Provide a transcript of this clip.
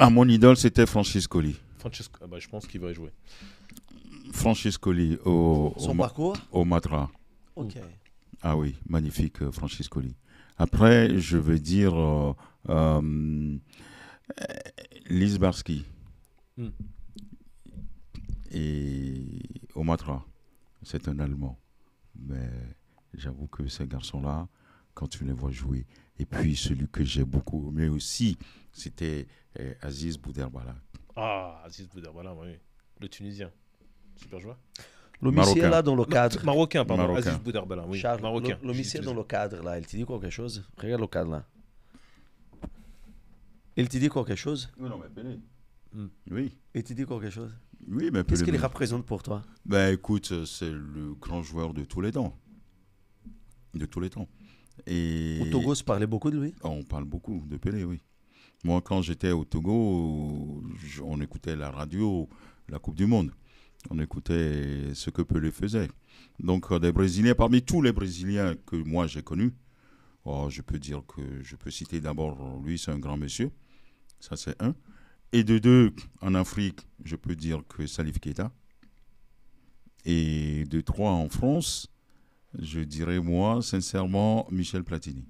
Ah, mon idole, c'était Francis Colli. Ah bah, je pense qu'il va y jouer. Francis au, Son parcours au Matra. Ok. Ah oui, magnifique, euh, Francis Après, je vais dire euh, euh Liz Barsky hmm. et Omatra. C'est un Allemand. Mais j'avoue que ces garçons-là, quand tu les vois jouer. Et puis celui que j'ai beaucoup aimé aussi, c'était eh, Aziz Bouderbala. Ah, Aziz Bouderbala, oui. Le Tunisien. Super joueur. L'homicide là dans le cadre. Marocain, pardon. Aziz Bouderbala, oui. Charles, Marocain. L'homicide dans le cadre là, il te dit quoi, quelque chose Regarde le cadre là. Il te dit quoi, quelque chose Oui, non, mais Pelé. Hmm. Oui. Il te dit quelque chose Oui, mais Qu'est-ce qu'il représente pour toi Ben écoute, c'est le grand joueur de tous les temps. De tous les temps au Togo, se parlait beaucoup de lui ah, On parle beaucoup de Pelé, oui. Moi, quand j'étais au Togo, on écoutait la radio, la Coupe du Monde. On écoutait ce que Pelé faisait. Donc, euh, des Brésiliens, parmi tous les Brésiliens que moi j'ai connus, oh, je peux dire que je peux citer d'abord, lui, c'est un grand monsieur. Ça, c'est un. Et de deux, en Afrique, je peux dire que Salif Keita. Et de trois, en France, je dirais moi, sincèrement, Michel Platini.